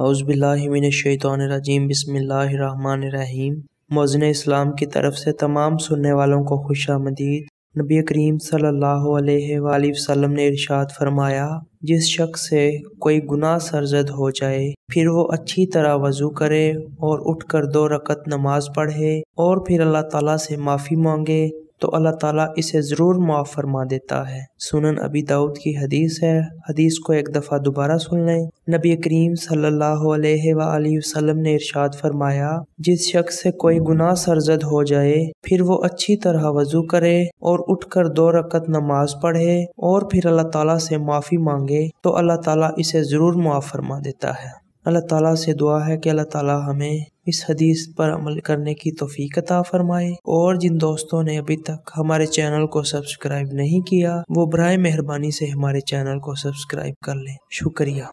अउज़बिल्लिमिनशैतरजीम बसमीम मौजन इस्लाम की तरफ से तमाम सुनने वालों को खुश आमदीद नबी करीम सल्लाम ने इर्शाद फरमाया जिस शख्स से कोई गुनाह सरजद हो जाए फिर वो अच्छी तरह वजू करे और उठ कर दो रकत नमाज पढ़े और फिर अल्लाह तला से माफ़ी मांगे तो अल्लाह ताला इसे ज़रूर माफ़ फरमा देता है सुनन अबी दाऊद की हदीस है हदीस को एक दफ़ा दोबारा सुन लें नबी करीम सल्लल्लाहु अलैहि वसल्लम ने इरशाद फरमाया जिस शख्स से कोई गुनाह सरजद हो जाए फिर वो अच्छी तरह वजू करे और उठकर दो रकत नमाज पढ़े और फिर अल्लाह ताला से माफ़ी मांगे तो अल्लाह ताला इसे ज़रूर माफ़ फरमा देता है अल्लाह ताला से दुआ है कि अल्लाह ताला हमें इस हदीस पर अमल करने की तोफ़ीक अता फ़रमाए और जिन दोस्तों ने अभी तक हमारे चैनल को सब्सक्राइब नहीं किया वो बर मेहरबानी से हमारे चैनल को सब्सक्राइब कर लें शुक्रिया